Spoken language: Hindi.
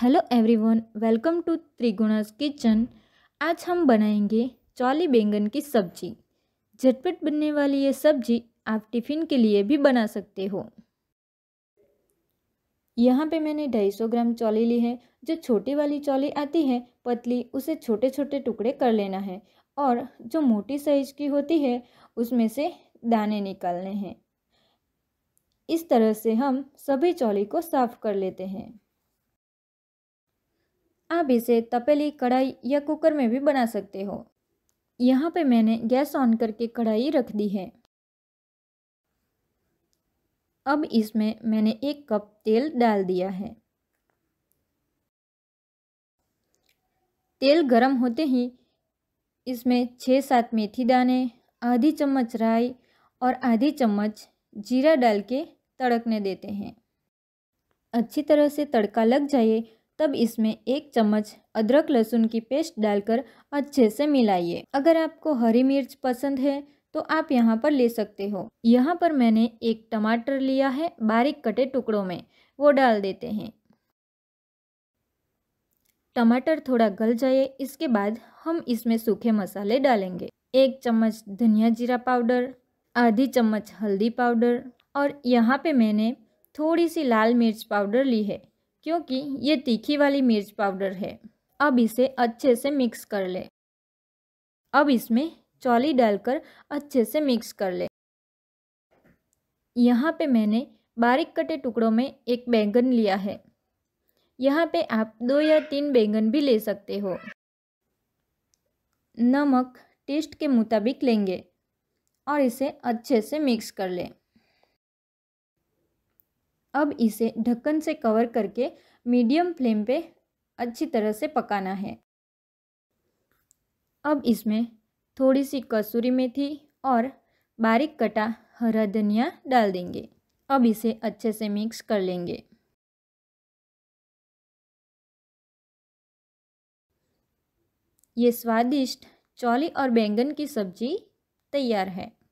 hello everyone welcome to Triguna's kitchen आज हम बनाएंगे चौली बैंगन की सब्जी झटपट बनने वाली ये सब्जी आप टिफ़िन के लिए भी बना सकते हो यहाँ पे मैंने 250 ग्राम चौली ली है जो छोटी वाली चौली आती है पतली उसे छोटे छोटे टुकड़े कर लेना है और जो मोटी साइज की होती है उसमें से दाने निकालने हैं इस तरह से हम सभी चौली को साफ़ कर लेते हैं आप इसे तपेली कढ़ाई या कुकर में भी बना सकते हो यहाँ पे मैंने गैस ऑन करके कढ़ाई रख दी है अब इसमें मैंने एक कप तेल डाल दिया है तेल गरम होते ही इसमें छः सात मेथी दाने आधी चम्मच राई और आधी चम्मच जीरा डाल के तड़कने देते हैं अच्छी तरह से तड़का लग जाए तब इसमें एक चम्मच अदरक लहसुन की पेस्ट डालकर अच्छे से मिलाइए अगर आपको हरी मिर्च पसंद है तो आप यहाँ पर ले सकते हो यहाँ पर मैंने एक टमाटर लिया है बारीक कटे टुकड़ों में वो डाल देते हैं टमाटर थोड़ा गल जाए इसके बाद हम इसमें सूखे मसाले डालेंगे एक चम्मच धनिया जीरा पाउडर आधी चम्मच हल्दी पाउडर और यहाँ पे मैंने थोड़ी सी लाल मिर्च पाउडर ली है क्योंकि ये तीखी वाली मिर्च पाउडर है अब इसे अच्छे से मिक्स कर ले अब इसमें चौली डालकर अच्छे से मिक्स कर ले यहाँ पे मैंने बारीक कटे टुकड़ों में एक बैंगन लिया है यहाँ पे आप दो या तीन बैंगन भी ले सकते हो नमक टेस्ट के मुताबिक लेंगे और इसे अच्छे से मिक्स कर लें अब इसे ढक्कन से कवर करके मीडियम फ्लेम पे अच्छी तरह से पकाना है अब इसमें थोड़ी सी कसूरी मेथी और बारीक कटा हरा धनिया डाल देंगे अब इसे अच्छे से मिक्स कर लेंगे ये स्वादिष्ट चौली और बैंगन की सब्जी तैयार है